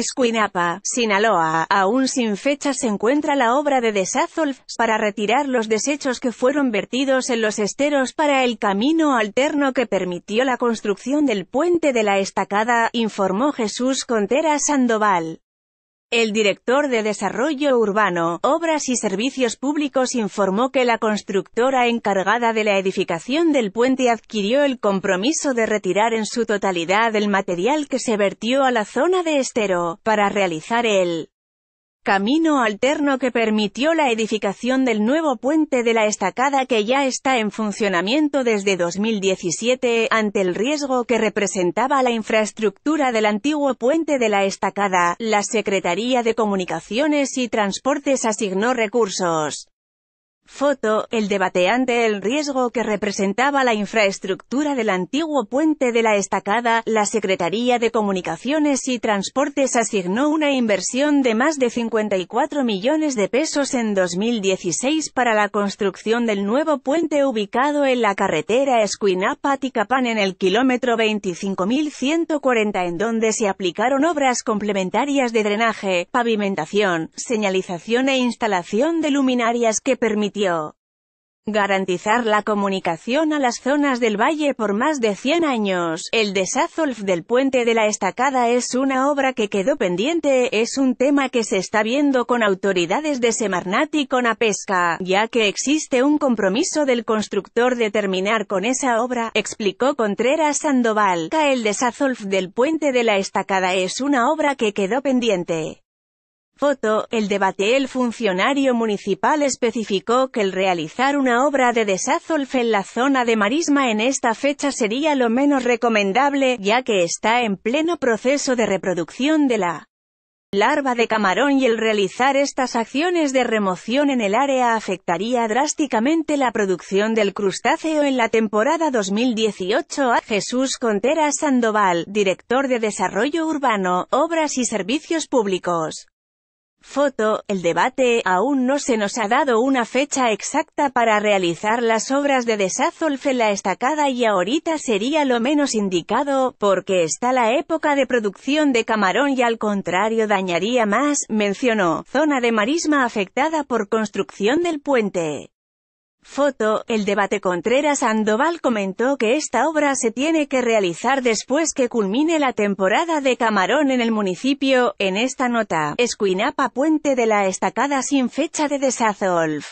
Escuinapa, Sinaloa. Aún sin fecha se encuentra la obra de Desazolfs para retirar los desechos que fueron vertidos en los esteros para el camino alterno que permitió la construcción del puente de la estacada, informó Jesús Contera Sandoval. El director de Desarrollo Urbano, Obras y Servicios Públicos informó que la constructora encargada de la edificación del puente adquirió el compromiso de retirar en su totalidad el material que se vertió a la zona de estero, para realizar el camino alterno que permitió la edificación del nuevo puente de la estacada que ya está en funcionamiento desde 2017, ante el riesgo que representaba la infraestructura del antiguo puente de la estacada, la Secretaría de Comunicaciones y Transportes asignó recursos Foto, el debate ante el riesgo que representaba la infraestructura del antiguo puente de la estacada, la Secretaría de Comunicaciones y Transportes asignó una inversión de más de 54 millones de pesos en 2016 para la construcción del nuevo puente ubicado en la carretera Escuinapa-Ticapán en el kilómetro 25.140 en donde se aplicaron obras complementarias de drenaje, pavimentación, señalización e instalación de luminarias que permitieron garantizar la comunicación a las zonas del valle por más de 100 años. El desazolf del puente de la estacada es una obra que quedó pendiente, es un tema que se está viendo con autoridades de Semarnat y con Apesca, ya que existe un compromiso del constructor de terminar con esa obra, explicó Contreras Sandoval. El desazolf del puente de la estacada es una obra que quedó pendiente el debate El funcionario municipal especificó que el realizar una obra de desazolf en la zona de Marisma en esta fecha sería lo menos recomendable, ya que está en pleno proceso de reproducción de la larva de camarón y el realizar estas acciones de remoción en el área afectaría drásticamente la producción del crustáceo en la temporada 2018 a Jesús Contera Sandoval, director de Desarrollo Urbano, Obras y Servicios Públicos. Foto, el debate, aún no se nos ha dado una fecha exacta para realizar las obras de Desazolfe la estacada y ahorita sería lo menos indicado, porque está la época de producción de camarón y al contrario dañaría más, mencionó, zona de marisma afectada por construcción del puente. Foto, el debate Contreras Sandoval comentó que esta obra se tiene que realizar después que culmine la temporada de camarón en el municipio, en esta nota, Escuinapa Puente de la Estacada sin fecha de desazolf.